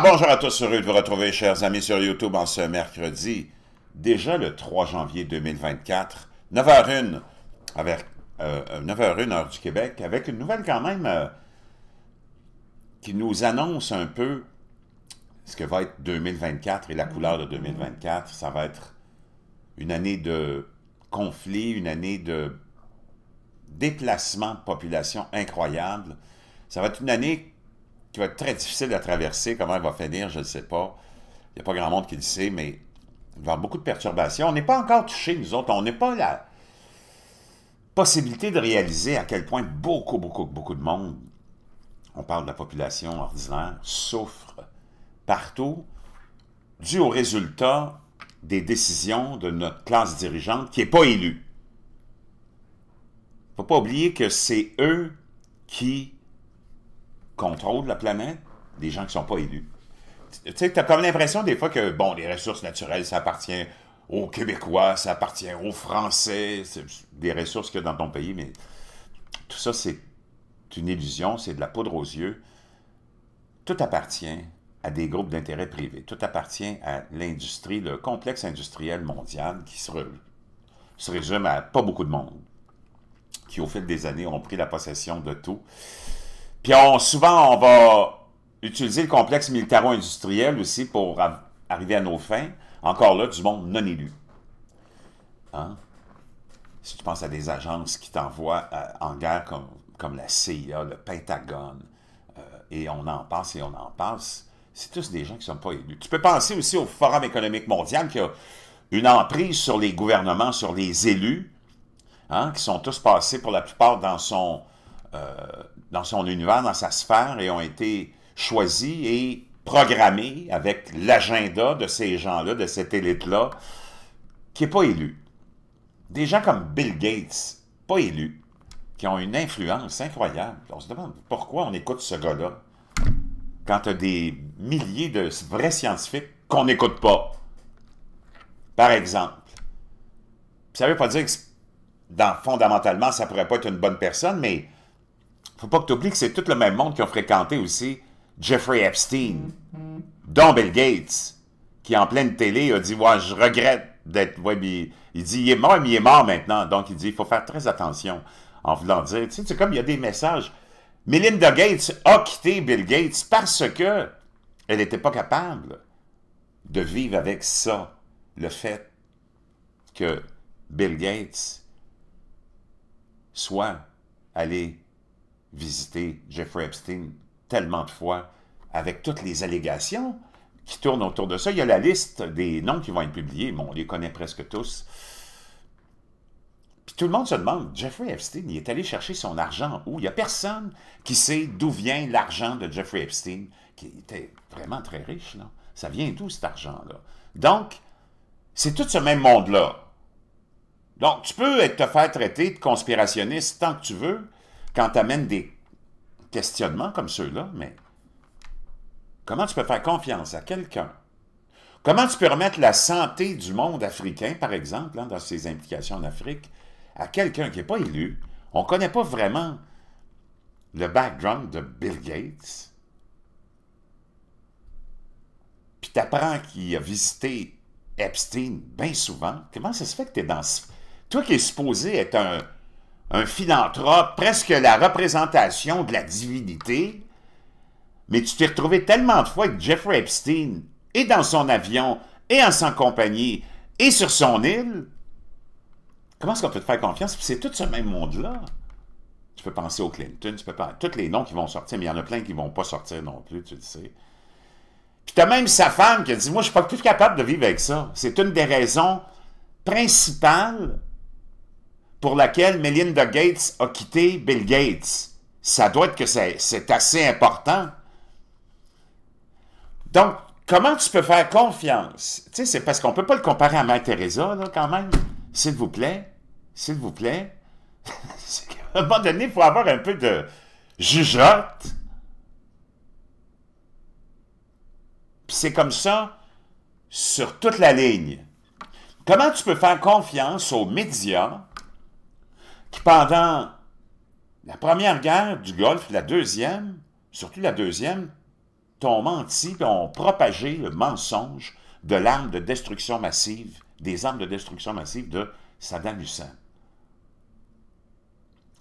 Ah, bonjour à tous, heureux de vous retrouver, chers amis, sur YouTube en ce mercredi, déjà le 3 janvier 2024, 9h01, avec, 9h01 euh, heure du Québec, avec une nouvelle quand même euh, qui nous annonce un peu ce que va être 2024 et la couleur de 2024. Ça va être une année de conflit, une année de déplacement de population incroyable. Ça va être une année qui va être très difficile à traverser. Comment elle va finir, je ne sais pas. Il n'y a pas grand monde qui le sait, mais il va y avoir beaucoup de perturbations. On n'est pas encore touché, nous autres. On n'est pas la possibilité de réaliser à quel point beaucoup, beaucoup, beaucoup de monde, on parle de la population ordinaire, souffre partout, dû au résultat des décisions de notre classe dirigeante qui n'est pas élue. Il ne faut pas oublier que c'est eux qui contrôle de la planète, des gens qui sont pas élus. Tu sais, as comme l'impression des fois que, bon, les ressources naturelles, ça appartient aux Québécois, ça appartient aux Français, des ressources qu'il y a dans ton pays, mais tout ça, c'est une illusion, c'est de la poudre aux yeux. Tout appartient à des groupes d'intérêt privés. tout appartient à l'industrie, le complexe industriel mondial qui se, se résume à pas beaucoup de monde, qui au fil des années ont pris la possession de tout. Puis souvent, on va utiliser le complexe militaro-industriel aussi pour arriver à nos fins. Encore là, du monde non élu. Hein? Si tu penses à des agences qui t'envoient euh, en guerre comme, la CIA, le Pentagone, euh, et on en passe et on en passe, c'est tous des gens qui ne sont pas élus. Tu peux penser aussi au Forum économique mondial qui a une emprise sur les gouvernements, sur les élus, hein, qui sont tous passés pour la plupart dans son euh, dans son univers, dans sa sphère, et ont été choisis et programmés avec l'agenda de ces gens-là, de cette élite-là, qui n'est pas élue. Des gens comme Bill Gates, pas élus, qui ont une influence incroyable. On se demande pourquoi on écoute ce gars-là quand tu as des milliers de vrais scientifiques qu'on n'écoute pas. Par exemple. Ça ne veut pas dire que fondamentalement, ça ne pourrait pas être une bonne personne, mais faut pas que tu oublies que c'est tout le même monde qui ont fréquenté aussi Jeffrey Epstein, dont Bill Gates, qui en pleine télé a dit Ouais, je regrette d'être. il, dit Il est mort, mais il est mort maintenant. Donc, il dit Il faut faire très attention en voulant dire. Tu sais, c'est comme il y a des messages. Melinda Gates a quitté Bill Gates parce que elle n'était pas capable de vivre avec ça, le fait que Bill Gates soit allé visité Jeffrey Epstein tellement de fois avec toutes les allégations qui tournent autour de ça. Il y a la liste des noms qui vont être publiés, mais on les connaît presque tous. Puis tout le monde se demande, Jeffrey Epstein, il est allé chercher son argent où? Il n'y a personne qui sait d'où vient l'argent de Jeffrey Epstein, qui était vraiment très riche. Là. Ça vient d'où cet argent-là? Donc, c'est tout ce même monde-là. Donc, tu peux te faire traiter de conspirationniste tant que tu veux, quand tu amènes des questionnements comme ceux-là, mais comment tu peux faire confiance à quelqu'un? Comment tu peux remettre la santé du monde africain, par exemple, hein, dans ses implications en Afrique, à quelqu'un qui n'est pas élu? On ne connaît pas vraiment le background de Bill Gates. Puis tu apprends qu'il a visité Epstein bien souvent. Comment ça se fait que tu es dans... Toi qui es supposé être un un philanthrope, presque la représentation de la divinité, mais tu t'es retrouvé tellement de fois avec Jeffrey Epstein, et dans son avion, et en son compagnie, et sur son île. Comment est-ce qu'on peut te faire confiance? C'est tout ce même monde-là. Tu peux penser au Clinton, tu peux penser tous les noms qui vont sortir, mais il y en a plein qui ne vont pas sortir non plus, tu le sais. Puis tu as même sa femme qui a dit Moi, je ne suis pas plus capable de vivre avec ça. C'est une des raisons principales pour laquelle Melinda Gates a quitté Bill Gates. Ça doit être que c'est assez important. Donc, comment tu peux faire confiance? Tu sais, c'est parce qu'on ne peut pas le comparer à Mère Teresa, là, quand même. S'il vous plaît, s'il vous plaît. à un moment donné, il faut avoir un peu de jugeote. c'est comme ça sur toute la ligne. Comment tu peux faire confiance aux médias qui pendant la première guerre du Golfe, la deuxième, surtout la deuxième, t'ont menti et ont propagé le mensonge de l'arme de destruction massive, des armes de destruction massive de Saddam Hussein.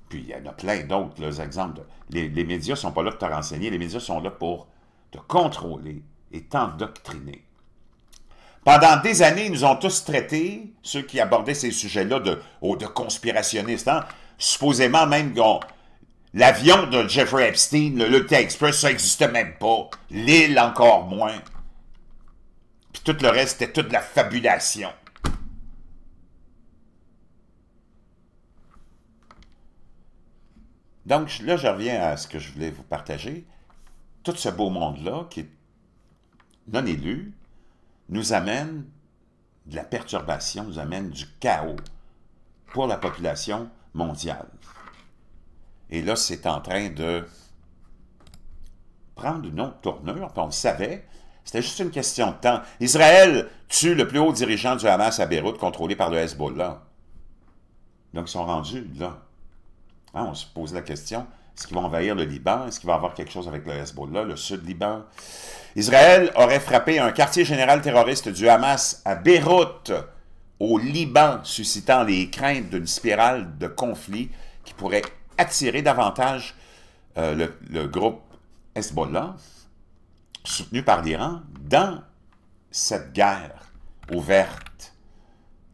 Puis il y en a plein d'autres exemples. Les, les médias ne sont pas là pour te renseigner, les médias sont là pour te contrôler et t'endoctriner. Pendant des années, ils nous ont tous traités, ceux qui abordaient ces sujets-là, de, oh, conspirationnistes. Hein. Supposément même que L'avion de Jeffrey Epstein, le Luta Express, ça n'existait même pas. L'île, encore moins. Puis tout le reste, c'était toute la fabulation. Donc là, je reviens à ce que je voulais vous partager. Tout ce beau monde-là qui est non élu, nous amène de la perturbation, nous amène du chaos pour la population mondiale. Et là, c'est en train de prendre une autre tournure, puis on le savait, c'était juste une question de temps. Israël tue le plus haut dirigeant du Hamas à Beyrouth, contrôlé par le Hezbollah. Donc, ils sont rendus là. Hein, on se pose la question, est-ce qu'ils vont envahir le Liban? Est-ce qu'il va avoir quelque chose avec le Hezbollah, le sud Liban? Israël aurait frappé un quartier général terroriste du Hamas à Beyrouth, au Liban, suscitant les craintes d'une spirale de conflit qui pourrait attirer davantage euh, le, groupe Hezbollah, soutenu par l'Iran, dans cette guerre ouverte.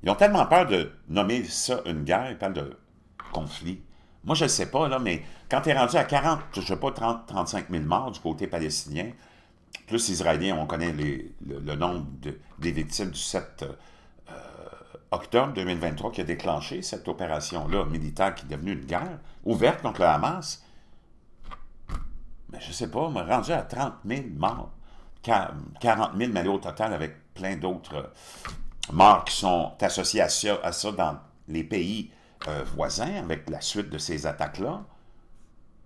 Ils ont tellement peur de nommer ça une guerre, ils parlent de conflit. Moi, je ne sais pas, là, mais quand tu es rendu à 40, je ne sais pas, 30, 35 000 morts du côté palestinien, plus israélien, on connaît le, nombre des victimes du 7 euh, euh, octobre 2023 qui a déclenché cette opération-là militaire qui est devenue une guerre ouverte contre le Hamas. Mais je ne sais pas, on m'a rendu à 30 000 morts. 40 000, mais au total, avec plein d'autres euh, morts qui sont associés à à ça dans les pays euh, voisin avec la suite de ces attaques-là.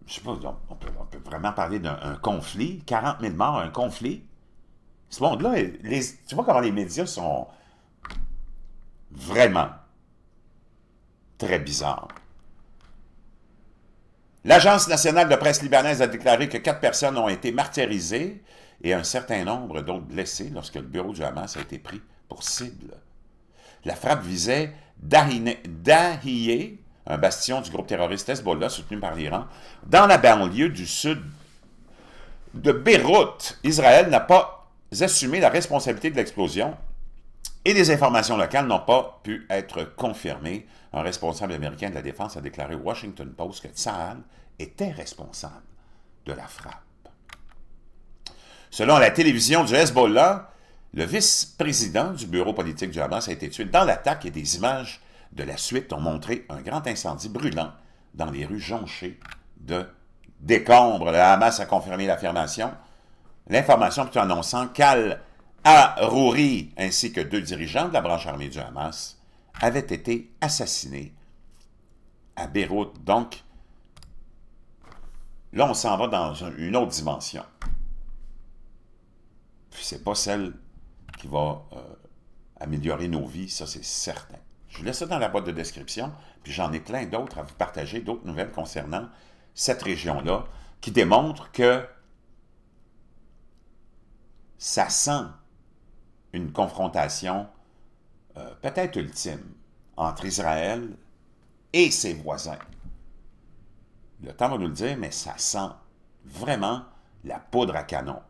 Je sais pas, on peut, vraiment parler d'un conflit. 40 000 morts, un conflit. Ce monde-là, tu vois comment les médias sont vraiment très bizarres. L'Agence nationale de presse libanaise a déclaré que quatre personnes ont été martyrisées et un certain nombre d'autres blessées lorsque le bureau du Hamas a été pris pour cible. La frappe visait Dahiyeh, un bastion du groupe terroriste Hezbollah soutenu par l'Iran, dans la banlieue du sud de Beyrouth. Israël n'a pas assumé la responsabilité de l'explosion et les informations locales n'ont pas pu être confirmées. Un responsable américain de la défense a déclaré au Washington Post que Tsahal était responsable de la frappe. Selon la télévision du Hezbollah, le vice-président du bureau politique du Hamas a été tué dans l'attaque et des images de la suite ont montré un grand incendie brûlant dans les rues jonchées de décombres. Le Hamas a confirmé l'affirmation. L'information tout annonçant qu'Al Arouri ainsi que deux dirigeants de la branche armée du Hamas avaient été assassinés à Beyrouth. Donc, là, on s'en va dans une autre dimension. Puis c'est pas celle qui va euh, améliorer nos vies, ça c'est certain. Je vous laisse ça dans la boîte de description, puis j'en ai plein d'autres à vous partager, d'autres nouvelles concernant cette région-là, qui démontrent que ça sent une confrontation euh, peut-être ultime entre Israël et ses voisins. Le temps va nous le dire, mais ça sent vraiment la poudre à canon.